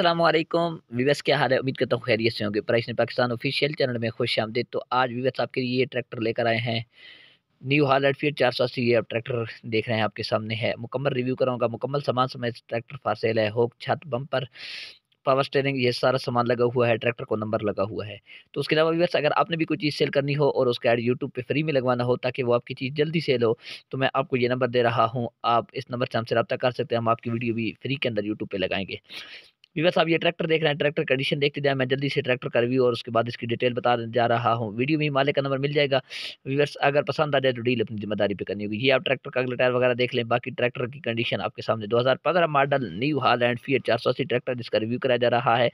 असलम विवेस क्या हाल है उम्मीद करता हूँ खैरियत से होंगे प्राइस ने पाकिस्तान ऑफिशियल चैनल में खुश आमदे तो आज विवेस आपके लिए ये ट्रैक्टर लेकर आए हैं न्यू हार्ड फिर चार सौ अस्सी ये आप ट्रैक्टर देख रहे हैं आपके सामने है मुकम्मल रिव्यू कराऊंगा मुकम्मल सामान समय ट्रैक्टर फासेल है होक छत बम्पर पावर स्टेरिंग ये सारा सामान लगा हुआ है ट्रैक्टर को नंबर लगा हुआ है तो उसके अलावा व्यवर्स अगर आपने भी कोई चीज़ सेल करनी हो और उसका एड यूट्यूब पे फ्री में लगवाना हो ताकि वो आपकी चीज़ जल्दी सेल हो तो मैं आपको ये नंबर दे रहा हूँ आप इस नंबर से हमसे रब्ता कर सकते हैं हम आपकी वीडियो भी फ्री के अंदर यूट्यूब पर लगाएंगे वीवर्स आप ये ट्रैक्टर देख रहे हैं ट्रैक्टर कंडीशन देखते जाए मैं जल्दी से ट्रैक्टर का रिव्यू और उसके बाद इसकी डिटेल बता जा रहा हूँ वीडियो में मालिक का नंबर मिल जाएगा वीवर्स अगर पसंद आ जाए तो डील अपनी जिम्मेदारी पर करनी होगी ये आप ट्रैक्टर का अगले टायर वगैरह देख लें बाकी ट्रैक्टर की कंडीशन आपके सामने दो मॉडल न्यू हाल एंड फीट चार सौ ट्रैक्टर जिसका रिव्यू कराया जा रहा है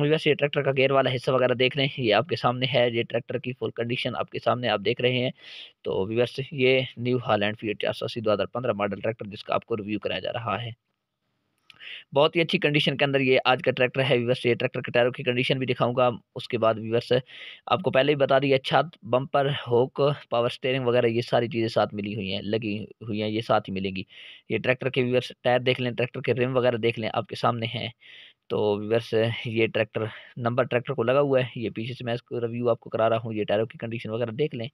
वीवर्स ये ट्रैक्टर का गेयर वाला हिस्सा वगैरह देख लें ये आपके सामने है ये ट्रैक्टर की फुल कंडीशन आपके सामने आप देख रहे हैं तो वीवर्स ये न्यू हाल एंड फीट चार सौ अस्सी दो हज़ार पंद्रह मॉडल ट्रैक्टर जिसका आपको रिव्यू कराया जा रहा है बहुत ही अच्छी कंडीशन के अंदर ये आज का ट्रैक्टर है विवर्स ये ट्रैक्टर के टायरों की कंडीशन भी दिखाऊंगा उसके बाद विवर्स आपको पहले ही बता दिया छत बम्पर होक पावर स्टेयरिंग वगैरह ये सारी चीज़ें साथ मिली हुई हैं लगी हुई हैं ये साथ ही मिलेंगी ये ट्रैक्टर के विवर्स टायर देख लें ट्रैक्टर के रिम वगैरह देख लें आपके सामने हैं तो विवर्स ये ट्रैक्टर नंबर ट्रैक्टर को लगा हुआ है ये पीछे से मैं इसको रिव्यू आपको करा रहा हूँ ये टायरों की कंडीशन वगैरह देख लें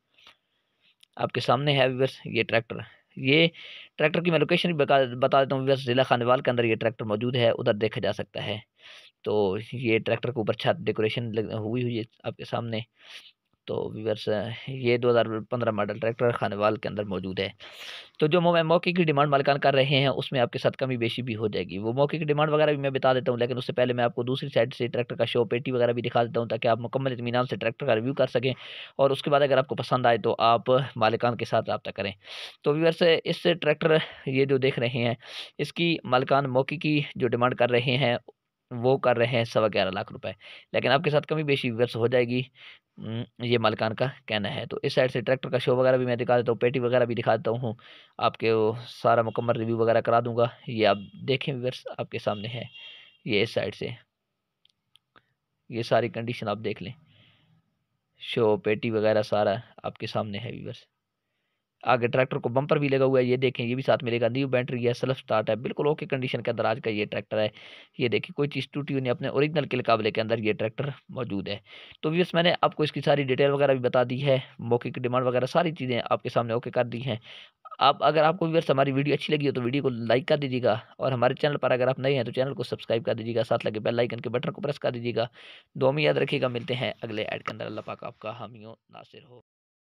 आपके सामने है विवर्स ये ट्रैक्टर ये ट्रैक्टर की मैं लोकेशन भी बता देता हूँ बस ज़िला खानवाल के अंदर ये ट्रैक्टर मौजूद है उधर देखा जा सकता है तो ये ट्रैक्टर के ऊपर छत डेकोरेशन हुई हुई है आपके सामने तो वीवर्स ये 2015 मॉडल ट्रैक्टर खानवाल के अंदर मौजूद है तो जो मौके की डिमांड मालकान कर रहे हैं उसमें आपके साथ कमी बेशी भी हो जाएगी वो मौके की डिमांड वगैरह भी मैं बता देता हूँ लेकिन उससे पहले मैं आपको दूसरी साइड से ट्रैक्टर का शो पेटी वगैरह भी दिखा देता हूँ ताकि आप मुकम्मल इतमान से ट्रैक्टर का रिव्यू कर सकें और उसके बाद अगर आपको पसंद आए तो आप मालिकान के साथ रबता करें तो वीवर्स इस ट्रैक्टर ये जो देख रहे हैं इसकी मालिकान मौके की जो डिमांड कर रहे हैं वो कर रहे हैं सवा ग्यारह लाख रुपए लेकिन आपके साथ कमी बेशी विवर्स हो जाएगी ये मालकान का कहना है तो इस साइड से ट्रैक्टर का शो वगैरह भी मैं दिखा देता हूँ पेटी वगैरह भी दिखा देता हूँ आपके वो सारा मुकम्मल रिव्यू वगैरह करा दूंगा ये आप देखें विवर्स आपके सामने है ये इस साइड से ये सारी कंडीशन आप देख लें शो पेटी वगैरह सारा आपके सामने है विवर्स आगे ट्रैक्टर को बम्पर भी लगा हुआ है ये देखें ये भी साथ मिलेगा न्यू बैटरी है सेल्फ स्टार्ट है बिल्कुल ओके कंडीशन के अंदर आज का ये ट्रैक्टर है ये देखिए कोई चीज़ टूटी हुई नहीं अपने ओरिजिनल के मुकाबले के अंदर ये ट्रैक्टर मौजूद है तो व्यस मैंने आपको इसकी सारी डिटेल वगैरह भी बता दी है मौके की डिमांड वगैरह सारी चीज़ें आपके सामने ओके कर दी हैं आप अगर आपको व्यर्स हमारी वीडियो अच्छी लगी हो तो वीडियो को लाइक कर दीजिएगा और हमारे चैनल पर अगर आप नए हैं तो चैनल को सब्सक्राइब कर दीजिएगा साथ लगे बेल आइकन के बटन को प्रेस कर दीजिएगा दो में याद रखिएगा मिलते हैं अगले ऐड के अंदर अल्लाह पाक आपका हामियों नासिर हो